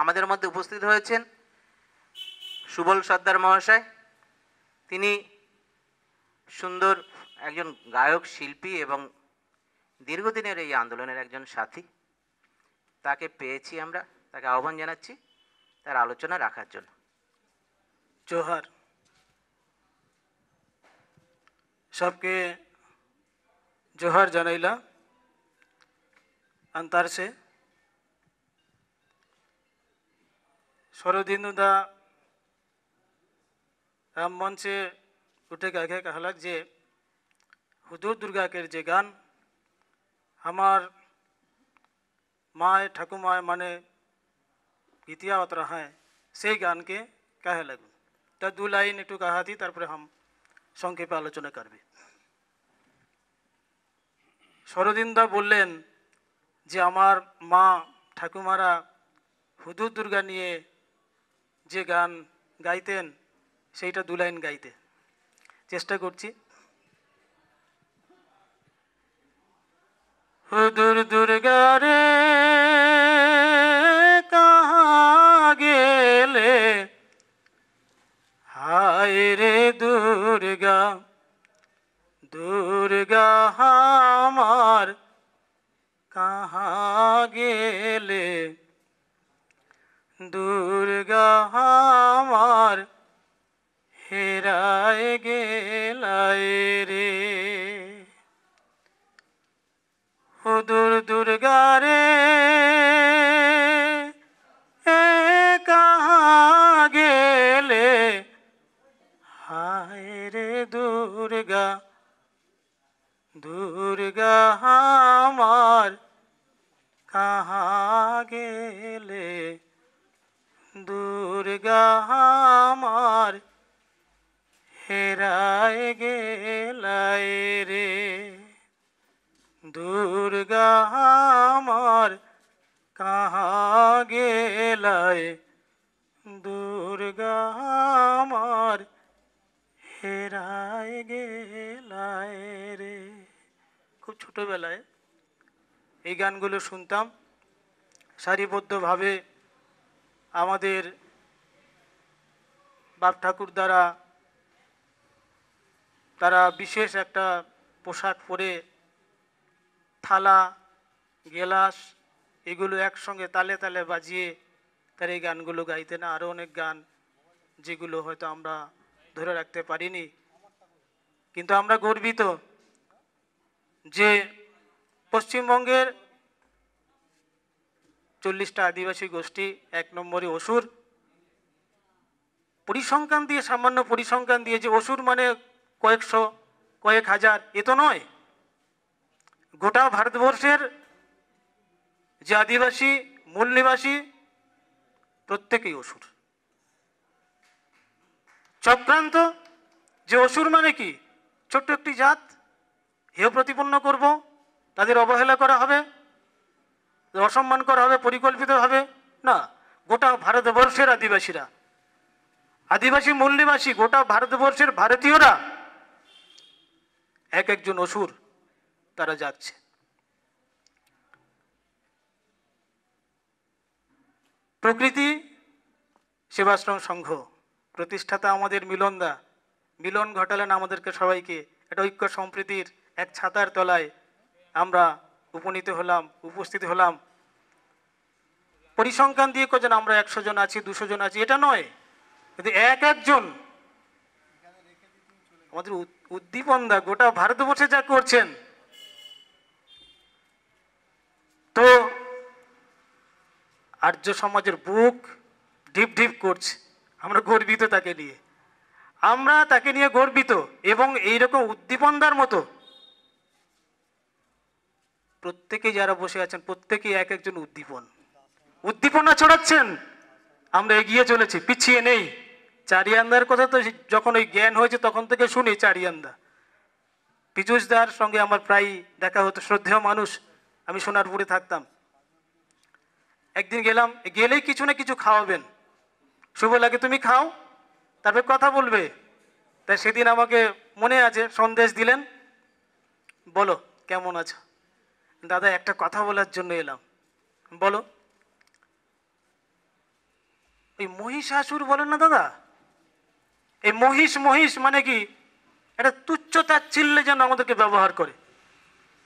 আমাদের মধ্যে উপস্থিত হয়েছেন সুবল সর্দার মহাশয় তিনি সুন্দর একজন গায়ক শিল্পী এবং দীর্ঘদিনের এই আন্দোলনের একজন সাথী তাকে পেয়েছি আমরা তাকে আহ্বান জানাচ্ছি তার আলোচনা রাখার জন্য জোহার সবকে জোহার জানাইলা अंतर দা রাম মঞ্চে উঠে গাইকে কাহালাক যে হুদুর দুর্গাকের যে গান আমার মায় ঠাকুমায় মানে গীতিয়াওয়াত রাহায় সেই গানকে কাহে লাগুন তা দু লাইন একটু কাহাতি তারপরে হাম সংক্ষেপে আলোচনা করবে শরদিনদা বললেন যে আমার মা ঠাকুমারা হুদুর দুর্গা নিয়ে যে গান গাইতেন সেইটা দু লাইন গাইতে চেষ্টা করছি দূর দুর্গা রে গেলে হায় রে দুর্গা দুর্গা আমার কাহা গেলে দূর আমার হেরায় গেলাই রে হুদুর দুর্গারে গামার হেরায় গেলাই রে দুর্গা আমার কাহা গেলায় দুর্গা আমার হেরায় গেলায় রে খুব ছোটোবেলায় এই গানগুলো শুনতাম সারিবদ্ধভাবে আমাদের বাপ ঠাকুর দ্বারা তারা বিশেষ একটা পোশাক পরে থালা গেলাস এগুলো একসঙ্গে তালে তালে বাজিয়ে তার এই গানগুলো গাইতেন আরও অনেক গান যেগুলো হয়তো আমরা ধরে রাখতে পারিনি কিন্তু আমরা গর্বিত যে পশ্চিমবঙ্গের চল্লিশটা আদিবাসী গোষ্ঠী এক নম্বরে অসুর পরিসংখ্যান দিয়ে সামান্য পরিসংখ্যান দিয়ে যে অসুর মানে কয়েকশো কয়েক হাজার এ তো নয় গোটা ভারতবর্ষের যে আদিবাসী মূল নিবাসী প্রত্যেকেই অসুর চক্রান্ত যে অসুর মানে কি ছোট্ট একটি জাত হেয় প্রতিপন্ন করব তাদের অবহেলা করা হবে অসম্মান করা হবে পরিকল্পিত হবে না গোটা ভারতবর্ষের আদিবাসীরা আদিবাসী মূল্যবাসী গোটা ভারতবর্ষের ভারতীয়রা এক একজন অসুর তারা যাচ্ছে প্রকৃতি সেবাশ্রম সংঘ প্রতিষ্ঠাতা আমাদের মিলনদা মিলন ঘটালেন আমাদেরকে সবাইকে একটা ঐক্য সম্প্রীতির এক ছাতার তলায় আমরা উপনীত হলাম উপস্থিত হলাম পরিসংখ্যান দিয়ে কজন আমরা একশো জন আছি দুশো জন আছি এটা নয় কিন্তু এক একজন আমাদের উদ্দীপনদা গোটা ভারতবর্ষে যা করছেন তো আর্য সমাজের বুক ঢিপ ঢিপ করছে আমরা গর্বিত তাকে নিয়ে আমরা তাকে নিয়ে গর্বিত এবং এইরকম উদ্দীপনদার মতো প্রত্যেকে যারা বসে আছেন প্রত্যেকে এক একজন উদ্দীপন উদ্দীপনা ছড়াচ্ছেন আমরা এগিয়ে চলেছি পিছিয়ে নেই চারিয়ান্দার কথা তো যখন ওই জ্ঞান হয়েছে তখন থেকে শুনি চারিয়ান্দা পিজুষ দার সঙ্গে আমার প্রায় দেখা হতো শ্রদ্ধেয় মানুষ আমি সোনারপুরে থাকতাম একদিন গেলাম গেলেই কিছু না কিছু খাওয়াবেন শুভ লাগে তুমি খাও তারপরে কথা বলবে তাই সেদিন আমাকে মনে আছে সন্দেশ দিলেন বলো কেমন আছো দাদা একটা কথা বলার জন্য এলাম বলো ওই মহিষাসুর বলেন না দাদা এই মহিষ মহিষ মানে কি এটা তুচ্ছতা চিল্লে যেন আমাদেরকে ব্যবহার করে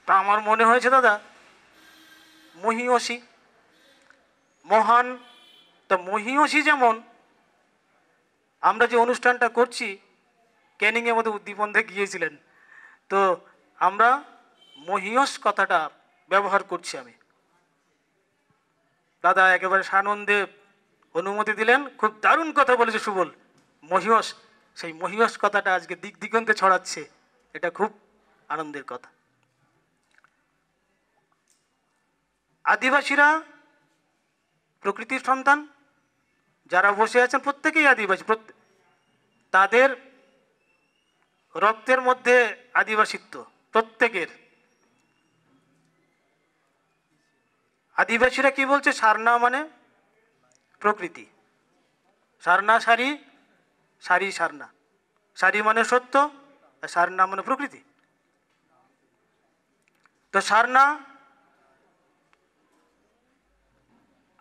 তা আমার মনে হয়েছে দাদা মহিয়সি মহান তা মহিয়সি যেমন আমরা যে অনুষ্ঠানটা করছি ক্যানিংয়ে আমাদের উদ্দীপন্ধে গিয়েছিলেন তো আমরা মহিয়স কথাটা ব্যবহার করছি আমি দাদা একেবারে সানন্দে অনুমতি দিলেন খুব দারুণ কথা বলেছে সুবল মহিয়স সেই মহিষ কথাটা আজকে দিক দিগন্তে ছড়াচ্ছে এটা খুব আনন্দের কথা আদিবাসীরা প্রকৃতির সন্তান যারা বসে আছেন প্রত্যেকেই আদিবাসী তাদের রক্তের মধ্যে আদিবাসিত্ব প্রত্যেকের আদিবাসীরা কি বলছে সারনা মানে প্রকৃতি সারনা সারি সারি সারনা সারি মানে সত্য আর সারনা মানে প্রকৃতি তো সারনা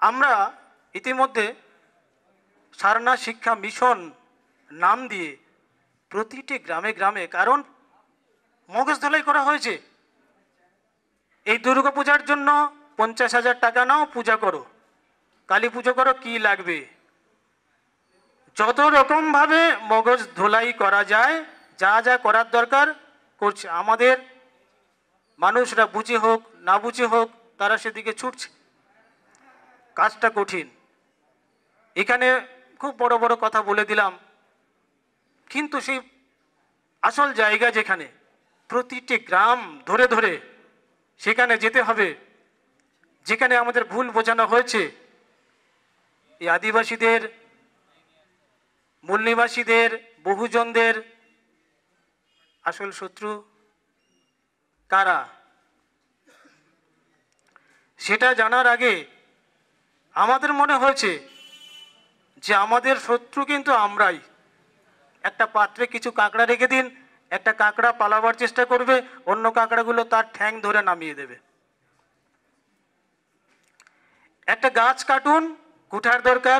আমরা ইতিমধ্যে সারনা শিক্ষা মিশন নাম দিয়ে প্রতিটি গ্রামে গ্রামে কারণ মগজ ধলাই করা হয়েছে এই দুর্গা পূজার জন্য পঞ্চাশ হাজার টাকা নাও পূজা করো কালী পুজো করো কি লাগবে যত রকমভাবে মগজ ধোলাই করা যায় যা যা করার দরকার করছে আমাদের মানুষরা বুঝে হোক না বুঝে হোক তারা সেদিকে ছুটছে কাজটা কঠিন এখানে খুব বড় বড় কথা বলে দিলাম কিন্তু সেই আসল জায়গা যেখানে প্রতিটি গ্রাম ধরে ধরে সেখানে যেতে হবে যেখানে আমাদের ভুল বোঝানো হয়েছে এই আদিবাসীদের নিবাসীদের বহুজনদের আসল শত্রু কারা সেটা জানার আগে আমাদের মনে হয়েছে যে আমাদের শত্রু কিন্তু আমরাই একটা পাত্রে কিছু কাঁকড়া রেখে দিন একটা কাঁকড়া পালাবার চেষ্টা করবে অন্য কাঁকড়াগুলো তার ঠ্যাং ধরে নামিয়ে দেবে একটা গাছ কাটুন কুঠার দরকার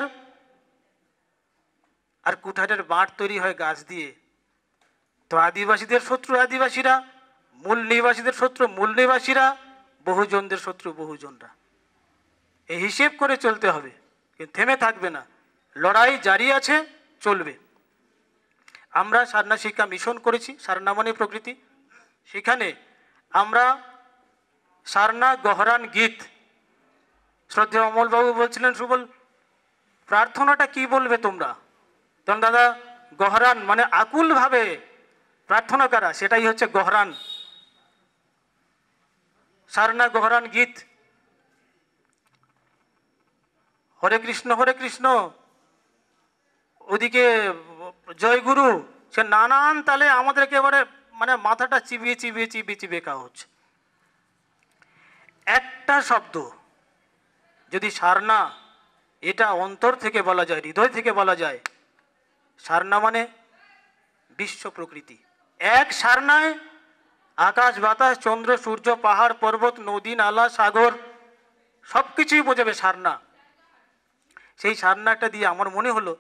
আর কুঠারের বাঁট তৈরি হয় গাছ দিয়ে তো আদিবাসীদের শত্রু আদিবাসীরা মূল নিবাসীদের শত্রু মূল নিবাসীরা বহুজনদের শত্রু বহুজনরা এই হিসেব করে চলতে হবে কিন্তু থেমে থাকবে না লড়াই জারি আছে চলবে আমরা সারনা শিক্ষা মিশন করেছি সারনামনি প্রকৃতি সেখানে আমরা সারনা গহরান গীত শ্রদ্ধেয় অমলবাবু বলছিলেন সুবল প্রার্থনাটা কি বলবে তোমরা তখন দাদা গহরান মানে আকুলভাবে প্রার্থনা করা সেটাই হচ্ছে গহরান সারনা গহরান গীত হরে কৃষ্ণ হরে কৃষ্ণ ওদিকে জয়গুরু সে নানান তালে আমাদেরকে এবারে মানে মাথাটা চিবিয়ে চিবিয়ে চিবিয়ে চিবিয়ে খাওয়া হচ্ছে একটা শব্দ যদি সারনা এটা অন্তর থেকে বলা যায় হৃদয় থেকে বলা যায় সারনা মানে বিশ্ব প্রকৃতি এক সারনায় আকাশ বাতাস চন্দ্র সূর্য পাহাড় পর্বত নদী নালা সাগর সব কিছুই বোঝাবে সারনা সেই সারনাটা দিয়ে আমার মনে হলো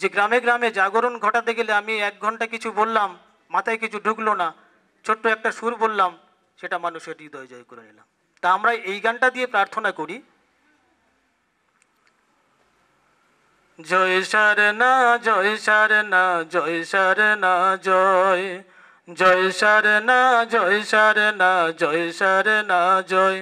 যে গ্রামে গ্রামে জাগরণ ঘটাতে গেলে আমি এক ঘন্টা কিছু বললাম মাথায় কিছু ঢুকলো না ছোট্ট একটা সুর বললাম সেটা মানুষের হৃদয় জয় করে নিলাম তা আমরা এই গানটা দিয়ে প্রার্থনা করি জয় সারনা জয় সারনা জয় সারনা জয় জয় সারনা জয় সারনা জয় সারনা জয়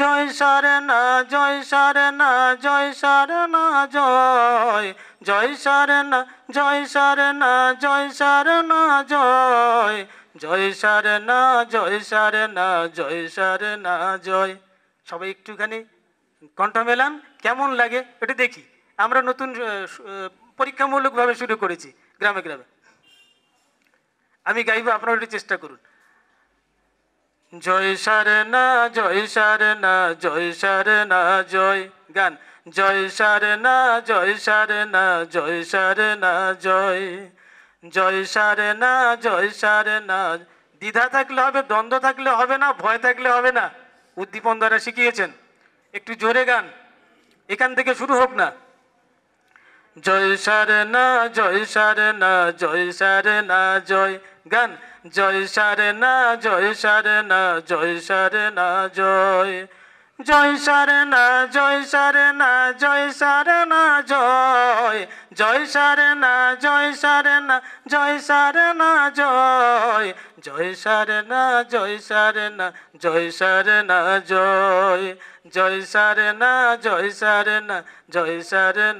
জয় সারনা জয় সারনা জয় সারনা জয় জয় সারনা জয় সারনা জয় সারনা জয় জয় সারনা জয় সারনা জয় সারনা জয় সবাই একটুখানি কণ্ঠ মেলান কেমন লাগে এটা দেখি আমরা নতুন পরীক্ষামূলকভাবে শুরু করেছি গ্রামে গ্রামে আমি গাইব আপনারা একটু চেষ্টা করুন জয় না জয় না জয় না জয় গান জয় না জয় না জয় না জয় জয় না জয় না দ্বিধা থাকলে হবে দ্বন্দ্ব থাকলে হবে না ভয় থাকলে হবে না উদ্দীপন দ্বারা শিখিয়েছেন একটু জোরে গান এখান থেকে শুরু হোক না জয় সারে না জয় সারে না জয় সারে না জয় গান জয় সারে না জয় সারে না জয় সারে না জয় জয় না জয় না জয় না জয় জয় না জয় না জয় না জয় জয় না জয় না জয় না জয় জয় না জয় না জয় না জয় জয় না জয়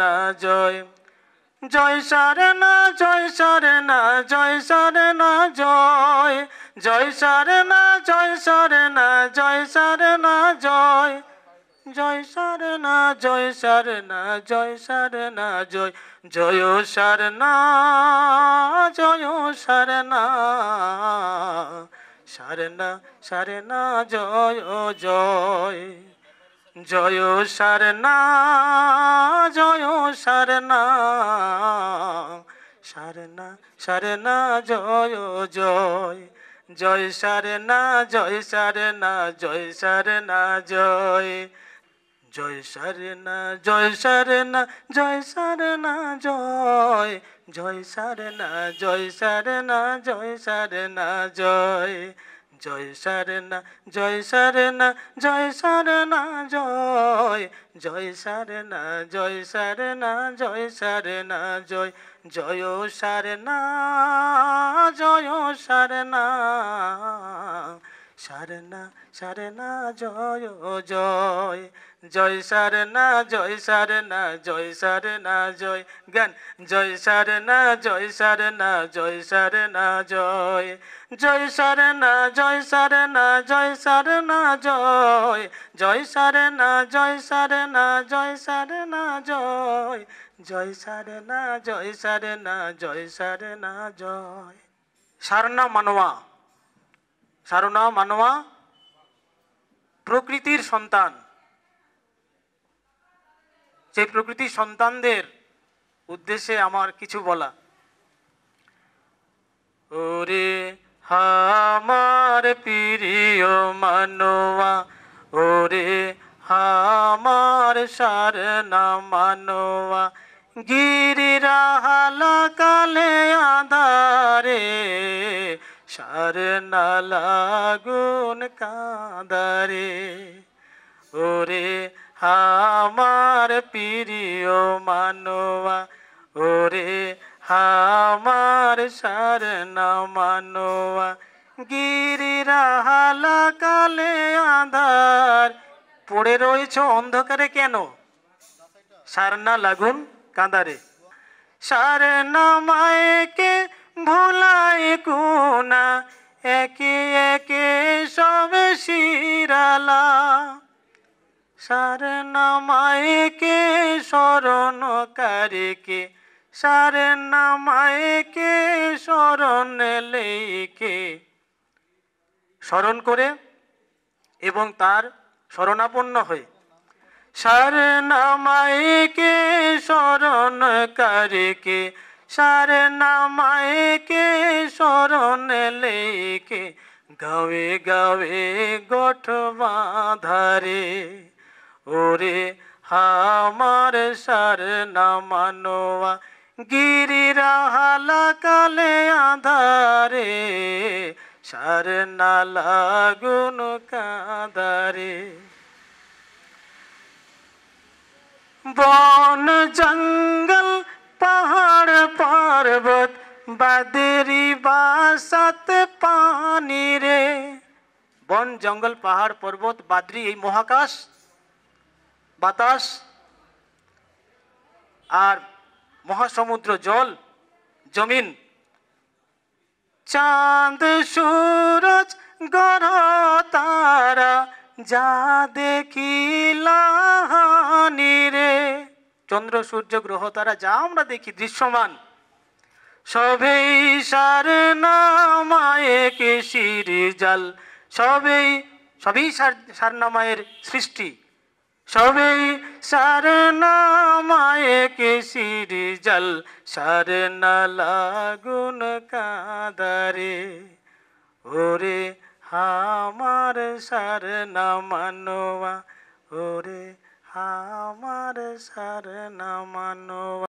না জয় না জয় জয় সারে না জয় সারে না জয় সারে না জয় জয় সারে না জয় সারে না জয় সারে না জয় জয় সারে না জয় সারে না সারে না সারে না জয় জয় জয় সারে না জয় সারে না সারে না সারে না জয় জয় জয় সারে না জয় সারে না জয় সারে না জয় জয় সারে না জয় সারে না জয় সারে না জয় জয় সারে না জয় সারে না জয় সারে না জয় জয় সারনা জয় সারনা জয় সারনা জয় জয় সারনা জয় সারনা জয় সারনা জয় জয় সারনা জয় সারনা সারনা সারনা জয় জয় জয় সারনা জয় সারনা জয় সারনা জয় গান জয় সারনা জয় সারনা জয় সারনা জয় জয় সারনা জয় সারনা জয় সারনা জয় জয় সারনা জয় সারনা জয় সারনা জয় জয় সারনা জয় সারনা জয় সারনা জয় সারনা মানবা সারনা মানোয়া প্রকৃতির সন্তান সেই প্রকৃতির সন্তানদের উদ্দেশ্যে আমার কিছু বলা ওরে হামার প্রিয় মানোয়া ওরে হামার না মানোয়া রাহালা কালে আধারে সার না লাগুন কাঁদারে ওরে আমার প্রিয় মানোয়া ওরে আমার সার না মানোয়া রাহালা কালে আধার পড়ে রয়েছ অন্ধকারে কেন সারনা লাগুন কাঁদারে সারনা মায়কে ভোলায় কোনা একে একে সবে শিরালা সার নামায়কে স্মরণকারীকে সার নামায়কে শরণ লেইকে স্মরণ করে এবং তার শরণাপন্ন হয়ে সার নামায়কে স্মরণকারীকে সারে নামায়কে শরণে লেকে গাওয়ে গাওয়ে গোঠ বাঁধারে ওরে হামার সার নামানোয়া গিরিরাহালা কালে আধারে সার নালা গুন বন জঙ্গল পাহাড় পর্বত বাদেরি বাসাত পানি রে বন জঙ্গল পাহাড় পর্বত বাদরি এই মহাকাশ বাতাস আর মহাসমুদ্র জল জমিন চাঁদ সূরজ গ্রহ তারা যা দেখিলা রে চন্দ্র সূর্য গ্রহ তারা যা আমরা দেখি দৃশ্যমান সবেই সার নামায়ের জাল সবেই সবই সার সারনামায়ের সৃষ্টি সবেই সার নামায়ের জাল সার নালাগুন কাদারে ওরে হামার সার নামানোয়া ওরে আমার সার নামানো